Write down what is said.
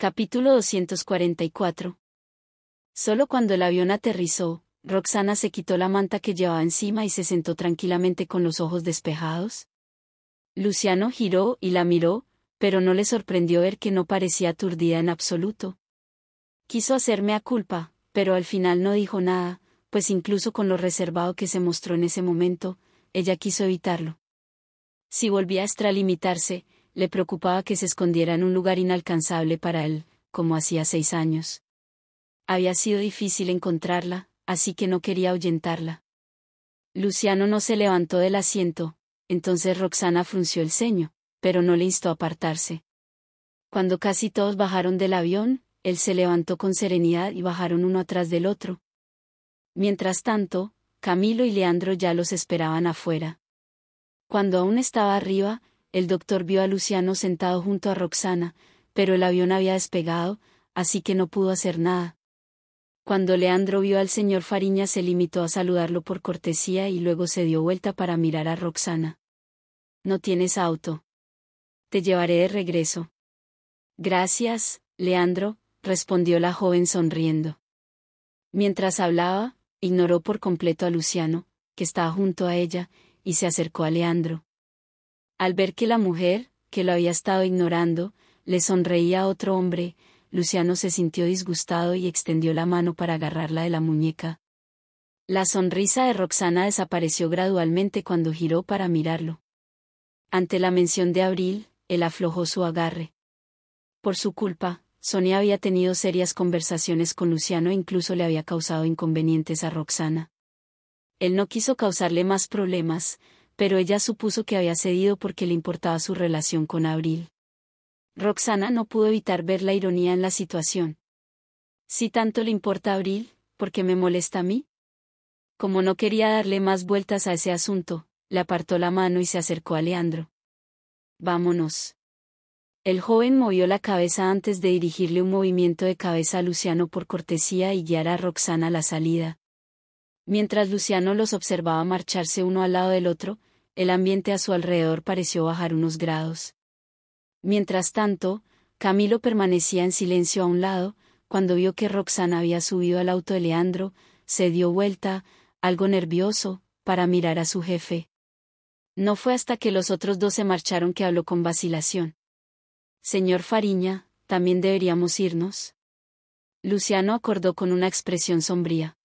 Capítulo 244 Solo cuando el avión aterrizó, Roxana se quitó la manta que llevaba encima y se sentó tranquilamente con los ojos despejados. Luciano giró y la miró, pero no le sorprendió ver que no parecía aturdida en absoluto. Quiso hacerme a culpa, pero al final no dijo nada, pues incluso con lo reservado que se mostró en ese momento, ella quiso evitarlo. Si volvía a extralimitarse, le preocupaba que se escondiera en un lugar inalcanzable para él, como hacía seis años. Había sido difícil encontrarla, así que no quería ahuyentarla. Luciano no se levantó del asiento, entonces Roxana frunció el ceño, pero no le instó a apartarse. Cuando casi todos bajaron del avión, él se levantó con serenidad y bajaron uno atrás del otro. Mientras tanto, Camilo y Leandro ya los esperaban afuera. Cuando aún estaba arriba, el doctor vio a Luciano sentado junto a Roxana, pero el avión había despegado, así que no pudo hacer nada. Cuando Leandro vio al señor Fariña se limitó a saludarlo por cortesía y luego se dio vuelta para mirar a Roxana. No tienes auto. Te llevaré de regreso. Gracias, Leandro, respondió la joven sonriendo. Mientras hablaba, ignoró por completo a Luciano, que estaba junto a ella, y se acercó a Leandro. Al ver que la mujer, que lo había estado ignorando, le sonreía a otro hombre, Luciano se sintió disgustado y extendió la mano para agarrarla de la muñeca. La sonrisa de Roxana desapareció gradualmente cuando giró para mirarlo. Ante la mención de Abril, él aflojó su agarre. Por su culpa, Sonia había tenido serias conversaciones con Luciano e incluso le había causado inconvenientes a Roxana. Él no quiso causarle más problemas, pero ella supuso que había cedido porque le importaba su relación con Abril. Roxana no pudo evitar ver la ironía en la situación. Si tanto le importa Abril, ¿por qué me molesta a mí? Como no quería darle más vueltas a ese asunto, le apartó la mano y se acercó a Leandro. Vámonos. El joven movió la cabeza antes de dirigirle un movimiento de cabeza a Luciano por cortesía y guiar a Roxana a la salida. Mientras Luciano los observaba marcharse uno al lado del otro, el ambiente a su alrededor pareció bajar unos grados. Mientras tanto, Camilo permanecía en silencio a un lado, cuando vio que Roxana había subido al auto de Leandro, se dio vuelta, algo nervioso, para mirar a su jefe. No fue hasta que los otros dos se marcharon que habló con vacilación. Señor Fariña, ¿también deberíamos irnos? Luciano acordó con una expresión sombría.